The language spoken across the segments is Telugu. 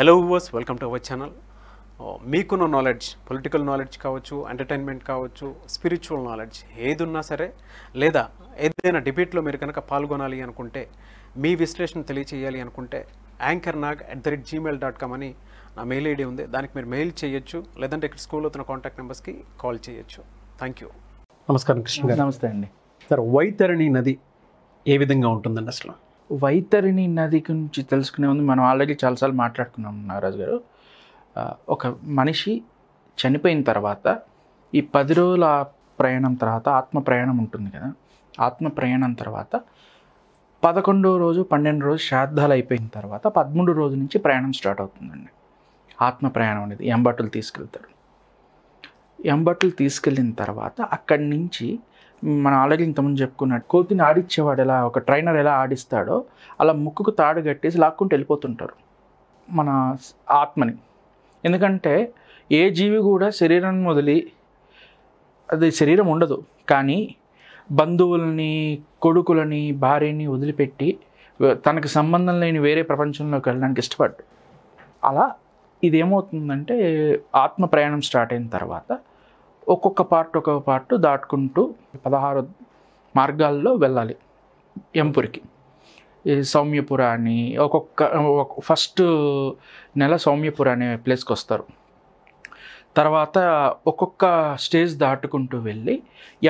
hello viewers welcome to our channel మీకున్న నాలెడ్జ్ పొలిటికల్ నాలెడ్జ్ కావచ్చు ఎంటర్టైన్మెంట్ కావచ్చు స్పిరిచువల్ నాలెడ్జ్ ఏది ఉన్నా సరే లేదా ఏదైనా డిబేట్లో మీరు కనుక పాల్గొనాలి అనుకుంటే మీ విశ్లేషణ తెలియచేయాలి అనుకుంటే anchor Nag at the rate Gmail dot com అని నా మెయిల్ ఐడి ఉంది దానికి మీరు మెయిల్ చేయొచ్చు లేదంటే ఇక్కడ స్కూల్ అవుతున్న కాంటాక్ట్ నెంబర్స్కి కాల్ చేయొచ్చు థ్యాంక్ యూ నమస్కారం కృష్ణ నమస్తే అండి సార్ వైతరణి నది ఏ విధంగా ఉంటుందండి అసలు వైతరిణి నది గురించి తెలుసుకునే ముందు మనం ఆల్రెడీ చాలాసార్లు మాట్లాడుకున్నాం నాగరాజు గారు ఒక మనిషి చనిపోయిన తర్వాత ఈ పది రోజుల ప్రయాణం తర్వాత ఆత్మ ప్రయాణం ఉంటుంది కదా ఆత్మ ప్రయాణం తర్వాత పదకొండో రోజు పన్నెండు రోజు శ్రాద్ధాలు అయిపోయిన తర్వాత పదమూడు రోజు నుంచి ప్రయాణం స్టార్ట్ అవుతుందండి ఆత్మ ప్రయాణం అనేది ఎంబట్లు తీసుకెళ్తాడు ఎంబట్లు తీసుకెళ్ళిన తర్వాత అక్కడి నుంచి మనం ఆల్రెడీ ఇంతకుముందు చెప్పుకున్నాడు కోతిని ఆడిచ్చేవాడు ఎలా ఒక ట్రైనర్ ఎలా ఆడిస్తాడో అలా ముక్కుకు తాడు కట్టేసి లాక్కుంటూ వెళ్ళిపోతుంటారు మన ఆత్మని ఎందుకంటే ఏ జీవి కూడా శరీరాన్ని వదిలి అది శరీరం ఉండదు కానీ బంధువులని కొడుకులని భార్యని వదిలిపెట్టి తనకు సంబంధం లేని వేరే ప్రపంచంలోకి వెళ్ళడానికి ఇష్టపడ్డు అలా ఇదేమవుతుందంటే ఆత్మ ప్రయాణం స్టార్ట్ అయిన తర్వాత ఒక్కొక్క పార్ట్ ఒక్కొక్క పార్ట్ దాటుకుంటూ పదహారు మార్గాల్లో వెళ్ళాలి ఎంపురికి ఈ సౌమ్యపుర అని ఒక్కొక్క ఫస్ట్ నెల సౌమ్యపుర అనే ప్లేస్కి వస్తారు తర్వాత ఒక్కొక్క స్టేజ్ దాటుకుంటూ వెళ్ళి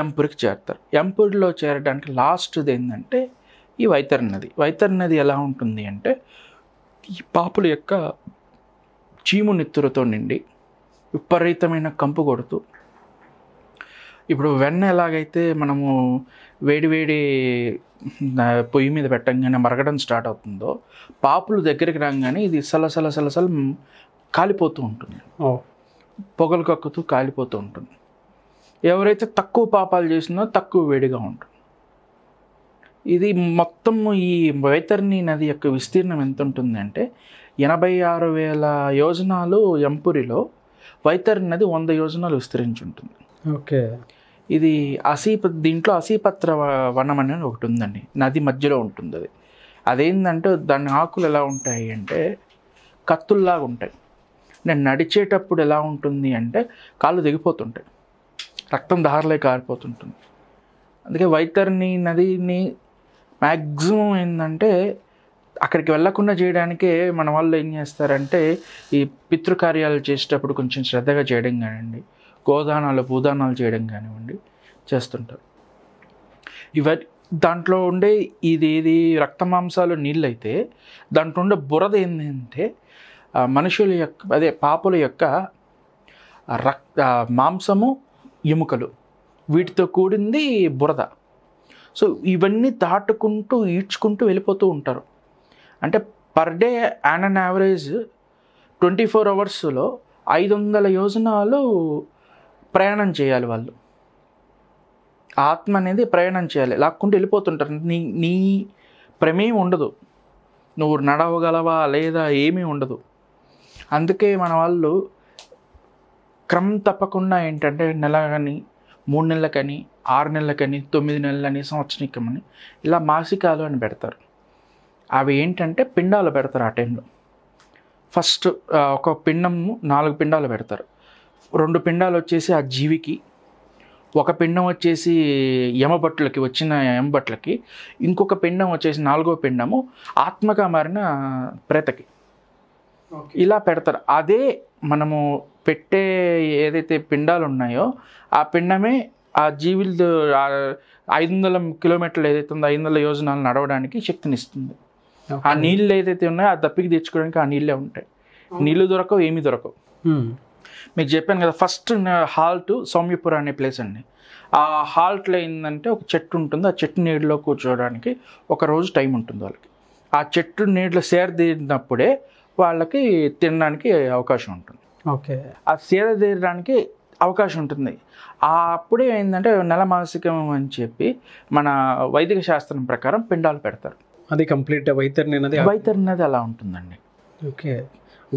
ఎంపురికి చేరుతారు ఎంపురిలో చేరడానికి లాస్ట్ది ఏంటంటే ఈ వైతర్ నది వైతర్ నది ఎలా ఉంటుంది అంటే ఈ పాపుల యొక్క చీము నెత్తురుతో నిండి విపరీతమైన కంపు కొడుతూ ఇప్పుడు వెన్న ఎలాగైతే మనము వేడి వేడి పొయ్యి మీద పెట్టంగానే మరగడం స్టార్ట్ అవుతుందో పాపులు దగ్గరికి రాగానే ఇది సలసల సలసల కాలిపోతూ ఉంటుంది పొగలు కక్కుతూ కాలిపోతూ ఉంటుంది ఎవరైతే తక్కువ పాపాలు చేసినా తక్కువ వేడిగా ఉంటుంది ఇది మొత్తం ఈ వైతర్ని నది యొక్క విస్తీర్ణం ఎంత ఉంటుందంటే ఎనభై ఆరు వేల యోజనాలు ఎంపురిలో వైతర్ని నది వంద యోజనాలు విస్తరించి ఉంటుంది ఓకే ఇది అసీప దీంట్లో అసీపత్ర వనం అనేది ఒకటి ఉందండి నది మధ్యలో ఉంటుంది అది అదేంటంటే దాని ఆకులు ఎలా ఉంటాయి అంటే కత్తుల్లాగా ఉంటాయి నేను నడిచేటప్పుడు ఎలా ఉంటుంది అంటే కాళ్ళు దిగిపోతుంటాయి రక్తం దారిలో కారిపోతుంటుంది అందుకే వైతరిని నదిని మ్యాక్సిమం ఏంటంటే అక్కడికి వెళ్లకుండా చేయడానికే మన వాళ్ళు ఏం చేస్తారంటే ఈ పితృకార్యాలు చేసేటప్పుడు కొంచెం శ్రద్ధగా చేయడం కానివ్వండి గోదానాలు భూదానాలు చేయడం కానివ్వండి చేస్తుంటారు ఇవ దాంట్లో ఉండే ఇది ఏది రక్త మాంసాలు నీళ్ళైతే దాంట్లో ఉండే బురద ఏంటంటే మనుషుల యొక్క అదే పాపుల యొక్క రక్త మాంసము ఎముకలు వీటితో కూడింది బురద సో ఇవన్నీ దాటుకుంటూ ఈడ్చుకుంటూ వెళ్ళిపోతూ ఉంటారు అంటే per day an and average twenty four అవర్స్లో ఐదు వందల యోజనాలు ప్రయాణం చేయాలి వాళ్ళు ఆత్మ అనేది ప్రయాణం చేయాలి లాక్కుంటూ వెళ్ళిపోతుంటారు నీ నీ ప్రమేయం ఉండదు నువ్వు నడవగలవా లేదా ఏమీ ఉండదు అందుకే మన వాళ్ళు క్రమం తప్పకుండా ఏంటంటే నెల కానీ మూడు నెలలకని ఆరు నెలలకని తొమ్మిది నెలలని సంవత్సరకమని ఇలా మాసికాలు అని పెడతారు అవి ఏంటంటే పిండాలు పెడతారు ఆ టైంలో ఫస్ట్ ఒక పిండము నాలుగు పిండాలు పెడతారు రెండు పిండాలు వచ్చేసి ఆ జీవికి ఒక పిండం వచ్చేసి యమభట్లకి వచ్చిన యమభట్లకి ఇంకొక పిండం వచ్చేసి నాలుగో పిండము ఆత్మగా మారిన ప్రేతకి ఇలా పెడతారు అదే మనము పెట్టే ఏదైతే పిండాలు ఉన్నాయో ఆ పిండమే ఆ జీవులు ఐదు వందల కిలోమీటర్లు ఏదైతే ఉందో ఐదు వందల యోజనాలు నడవడానికి శక్తినిస్తుంది ఆ నీళ్ళు ఏదైతే ఉన్నాయో ఆ దప్పికి తెచ్చుకోవడానికి ఆ నీళ్ళే ఉంటాయి నీళ్ళు దొరకవు ఏమీ దొరకవు మీకు చెప్పాను కదా ఫస్ట్ హాల్ట్ సౌమ్యపుర అనే ప్లేస్ అండి ఆ హాల్ట్లో ఏంటంటే ఒక చెట్టు ఉంటుంది ఆ చెట్టు నీడలో కూర్చోవడానికి ఒక రోజు టైం ఉంటుంది వాళ్ళకి ఆ చెట్టు నీళ్ళు తీరినప్పుడే వాళ్ళకి తినడానికి అవకాశం ఉంటుంది ఓకే ఆ తీరడానికి అవకాశం ఉంటుంది అప్పుడే ఏంటంటే నెల మాసికం అని చెప్పి మన వైదిక శాస్త్రం ప్రకారం పిండాలు పెడతారు అది కంప్లీట్ వైతరిణి నది వైతరిణి నది అలా ఉంటుందండి ఓకే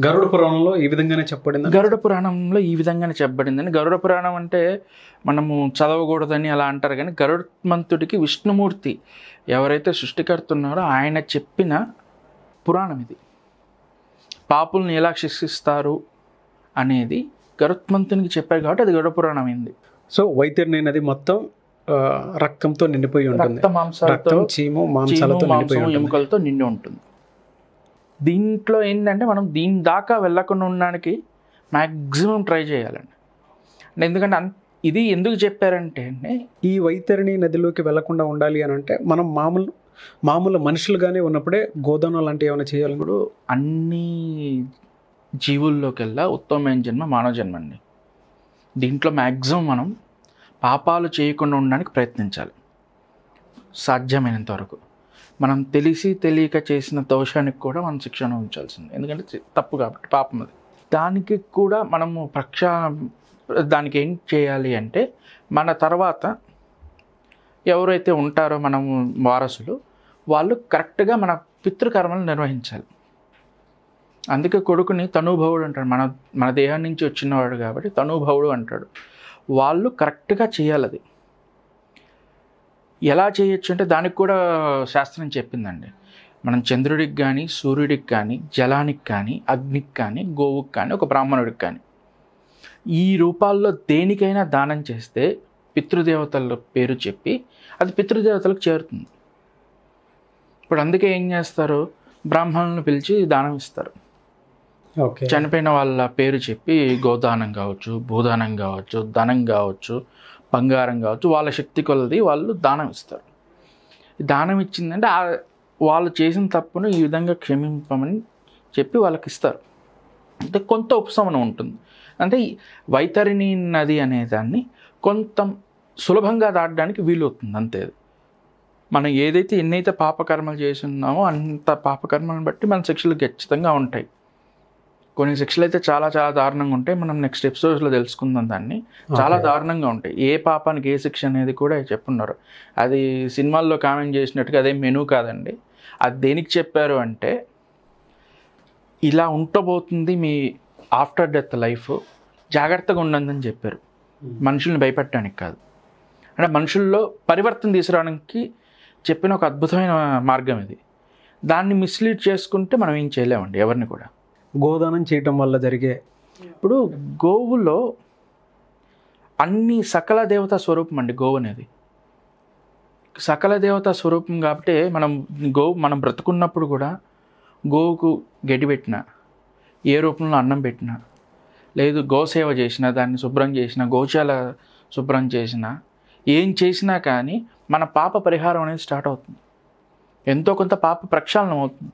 గరుడ పురాణంలో ఈ విధంగానే చెప్పబడింది గరుడ పురాణంలో ఈ విధంగానే చెప్పబడిందని గరుడ పురాణం అంటే మనము చదవకూడదని అలా అంటారు కానీ మంతుడికి విష్ణుమూర్తి ఎవరైతే సృష్టికర్త ఉన్నారో ఆయన చెప్పిన పురాణం ఇది పాపుల్ని ఎలా శిక్షిస్తారు అనేది గరుత్మంతునికి చెప్పారు కాబట్టి అది గరుడ పురాణం అయింది సో వైద్యుని అది మొత్తం రక్తంతో నిండిపోయి ఉంటుంది రక్తం చీము మాంసాలతో నిండిపోయి ఎముకలతో నిండి ఉంటుంది దీంట్లో ఏంటంటే మనం దీని దాకా వెళ్ళకుండా ఉండడానికి మ్యాక్సిమం ట్రై చేయాలండి అంటే ఎందుకంటే అంత ఇది ఎందుకు చెప్పారంటే ఈ వైతరిణి నదిలోకి వెళ్లకుండా ఉండాలి అని అంటే మనం మామూలు మామూలు మనుషులుగానే ఉన్నప్పుడే గోదానం లాంటివి ఏమైనా చేయాలి ఇప్పుడు అన్ని జీవుల్లోకెల్లా ఉత్తమమైన జన్మ మానవ జన్మ అండి దీంట్లో మ్యాక్సిమం మనం పాపాలు చేయకుండా ఉండడానికి ప్రయత్నించాలి సాధ్యమైనంత వరకు మనం తెలిసి తెలియక చేసిన దోషానికి కూడా మనం శిక్షణ ఉంచాల్సింది ఎందుకంటే తప్పు కాబట్టి పాపం అది దానికి కూడా మనము ప్రక్షా దానికి ఏం చేయాలి అంటే మన తర్వాత ఎవరైతే ఉంటారో మనము వారసులు వాళ్ళు కరెక్ట్గా మన పితృకర్మలు నిర్వహించాలి అందుకే కొడుకుని తనుభవుడు అంటాడు మన మన దేహం నుంచి వచ్చినవాడు కాబట్టి తనుభవుడు అంటాడు వాళ్ళు కరెక్ట్గా చేయాలి అది ఎలా చేయొచ్చు అంటే దానికి కూడా శాస్త్రం చెప్పిందండి మనం చంద్రుడికి కానీ సూర్యుడికి కానీ జలానికి కానీ అగ్నికి కానీ గోవుకి కానీ ఒక బ్రాహ్మణుడికి కానీ ఈ రూపాల్లో దేనికైనా దానం చేస్తే పితృదేవతల పేరు చెప్పి అది పితృదేవతలకు చేరుతుంది ఇప్పుడు అందుకే ఏం చేస్తారు బ్రాహ్మణులను పిలిచి దానం ఇస్తారు చనిపోయిన వాళ్ళ పేరు చెప్పి గోదానం కావచ్చు భూదానం కావచ్చు ధనం కావచ్చు బంగారం కావచ్చు వాళ్ళ శక్తి కొలది వాళ్ళు దానం ఇస్తారు దానం ఇచ్చిందంటే వాళ్ళు చేసిన తప్పును ఈ విధంగా క్షమింపమని చెప్పి వాళ్ళకి ఇస్తారు అంటే కొంత ఉపశమనం ఉంటుంది అంటే వైతరిణి నది అనే దాన్ని కొంత సులభంగా దాటడానికి వీలవుతుంది అంతే మనం ఏదైతే ఎన్నైతే పాపకర్మలు చేసి ఉన్నామో అంత పాపకర్మలను బట్టి మన శిక్షలు ఖచ్చితంగా ఉంటాయి కొన్ని శిక్షలు అయితే చాలా చాలా దారుణంగా ఉంటాయి మనం నెక్స్ట్ ఎపిసోడ్స్లో తెలుసుకుందాం దాన్ని చాలా దారుణంగా ఉంటాయి ఏ పాపానికి ఏ శిక్ష అనేది కూడా చెప్పున్నారు అది సినిమాల్లో కామెంట్ చేసినట్టుగా అదే మెనూ కాదండి అది దేనికి చెప్పారు అంటే ఇలా ఉండబోతుంది మీ ఆఫ్టర్ డెత్ లైఫ్ జాగ్రత్తగా ఉండదని చెప్పారు మనుషుల్ని భయపెట్టడానికి కాదు అంటే మనుషుల్లో పరివర్తన తీసుకురావడానికి చెప్పిన ఒక అద్భుతమైన మార్గం ఇది దాన్ని మిస్లీడ్ చేసుకుంటే మనం ఏం చేయలేమండి ఎవరిని కూడా గోదానం చేయటం వల్ల జరిగే ఇప్పుడు గోవులో అన్ని సకల దేవతా స్వరూపం అండి గోవు అనేది సకల దేవతా స్వరూపం కాబట్టి మనం గోవు మనం బ్రతుకున్నప్పుడు కూడా గోవుకు గడ్డి పెట్టిన ఏ రూపంలో అన్నం పెట్టిన లేదు గోసేవ చేసిన దాన్ని శుభ్రం చేసిన గోచాల శుభ్రం చేసిన ఏం చేసినా కానీ మన పాప పరిహారం అనేది స్టార్ట్ అవుతుంది ఎంతో కొంత పాప ప్రక్షాళనం అవుతుంది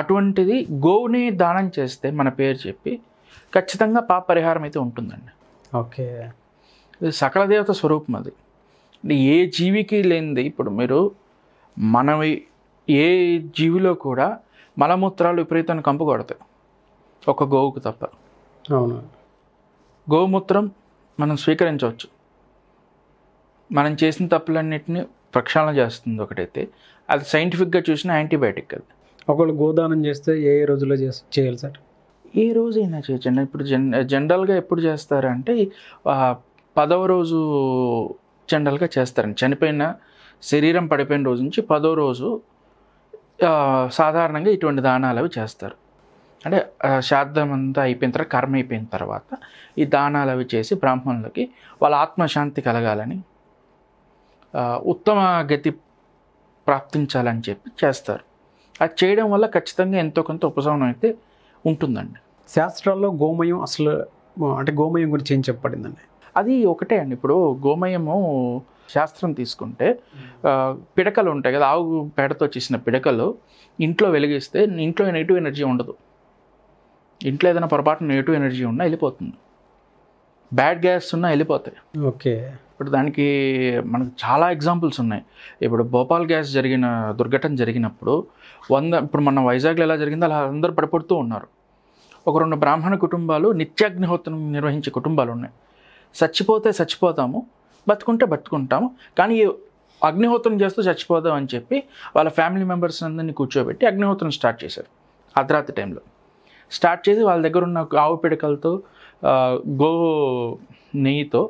అటువంటిది గోవుని దానం చేస్తే మన పేరు చెప్పి ఖచ్చితంగా పాప పరిహారం అయితే ఉంటుందండి ఓకే ఇది సకల దేవత స్వరూపం అది ఏ జీవికి లేనిది ఇప్పుడు మీరు మనవి ఏ జీవిలో కూడా మలమూత్రాలు విపరీతం కంపు ఒక గోవుకు తప్ప అవును గోమూత్రం మనం స్వీకరించవచ్చు మనం చేసిన తప్పులన్నింటినీ ప్రక్షాళన చేస్తుంది ఒకటైతే అది సైంటిఫిక్గా చూసిన యాంటీబయాటిక్ అది ఒకళ్ళు గోదానం చేస్తే ఏ ఏ రోజుల్లో చేయాలి సార్ ఏ రోజైనా చేయచ్చండి ఇప్పుడు జన్ జనరల్గా ఎప్పుడు చేస్తారంటే పదవ రోజు జనరల్గా చేస్తారండి చనిపోయిన శరీరం పడిపోయిన రోజు నుంచి పదో రోజు సాధారణంగా ఇటువంటి దానాలు అవి చేస్తారు అంటే శ్రాద్ధం అంతా అయిపోయిన తర్వాత కర్మ అయిపోయిన తర్వాత ఈ దానాలు అవి చేసి బ్రాహ్మణులకి వాళ్ళ ఆత్మశాంతి కలగాలని ఉత్తమ గతి ప్రాప్తించాలని చెప్పి చేస్తారు అది చేయడం వల్ల ఖచ్చితంగా ఎంతో కొంత ఉపశమనం అయితే ఉంటుందండి శాస్త్రాల్లో గోమయం అసలు అంటే గోమయం గురించి ఏం చెప్పబడిందండి అది ఒకటే అండి ఇప్పుడు గోమయము శాస్త్రం తీసుకుంటే పిడకలు ఉంటాయి కదా ఆవు పేడతో చేసిన పిడకలు ఇంట్లో వెలిగిస్తే ఇంట్లో నెగిటివ్ ఎనర్జీ ఉండదు ఇంట్లో ఏదైనా పొరపాటున నెగిటివ్ ఎనర్జీ ఉన్నా వెళ్ళిపోతుంది బ్యాడ్ గ్యాస్ ఉన్నా వెళ్ళిపోతాయి ఓకే ఇప్పుడు దానికి మనకు చాలా ఎగ్జాంపుల్స్ ఉన్నాయి ఇప్పుడు భోపాల్ గ్యాస్ జరిగిన దుర్ఘటన జరిగినప్పుడు వంద ఇప్పుడు మన వైజాగ్లో ఎలా జరిగిందో అలా అందరూ పడిపడుతూ ఉన్నారు ఒక రెండు బ్రాహ్మణ కుటుంబాలు నిత్యాగ్నిహోత్రం నిర్వహించే కుటుంబాలు ఉన్నాయి చచ్చిపోతే చచ్చిపోతాము బతుకుంటే బతుకుంటాము కానీ అగ్నిహోత్రం చేస్తూ చచ్చిపోదాం అని చెప్పి వాళ్ళ ఫ్యామిలీ మెంబర్స్ అందరినీ కూర్చోబెట్టి అగ్నిహోత్రం స్టార్ట్ చేశారు అర్ధరాత్రి టైంలో స్టార్ట్ చేసి వాళ్ళ దగ్గర ఉన్న ఆవు పిడకలతో గో నెయ్యితో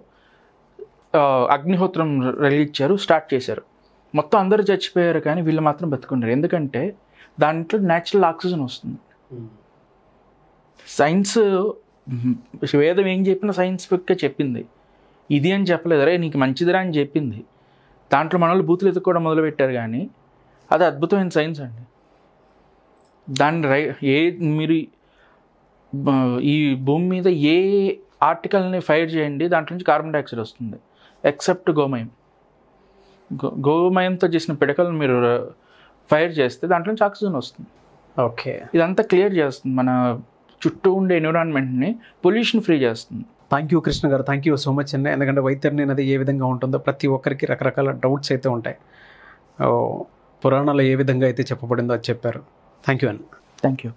అగ్నిహోత్రం రగిలిచ్చారు స్టార్ట్ చేశారు మొత్తం అందరూ చచ్చిపోయారు కానీ వీళ్ళు మాత్రం బతుకున్నారు ఎందుకంటే దాంట్లో న్యాచురల్ ఆక్సిజన్ వస్తుంది సైన్స్ వేదం ఏం చెప్పినా సైన్స్ఫిక్గా చెప్పింది ఇది అని చెప్పలేదు రే నీకు మంచిదిరా అని చెప్పింది దాంట్లో మన వాళ్ళు బూతులు ఎత్తుకోవడం మొదలుపెట్టారు కానీ అది అద్భుతమైన సైన్స్ అండి దాన్ని రై ఏ మీరు ఈ భూమి మీద ఏ ఆర్టికల్ని ఫైర్ చేయండి దాంట్లో నుంచి కార్బన్ డైఆక్సైడ్ వస్తుంది ఎక్సెప్ట్ గోమయం గో గోమయంతో చేసిన పిడకలను మీరు ఫైర్ చేస్తే దాంట్లో నుంచి ఆక్సిజన్ వస్తుంది ఓకే ఇదంతా క్లియర్ చేస్తుంది మన చుట్టూ ఉండే ఎన్విరాన్మెంట్ని పొల్యూషన్ ఫ్రీ చేస్తుంది thank you Krishna garu thank you so much అన్న ఎందుకంటే వైద్యం అనేది ఏ విధంగా ఉంటుందో ప్రతి ఒక్కరికి రకరకాల డౌట్స్ అయితే ఉంటాయి పురాణాలు ఏ విధంగా అయితే చెప్పబడిందో అది చెప్పారు థ్యాంక్ యూ అన్న థ్యాంక్ యూ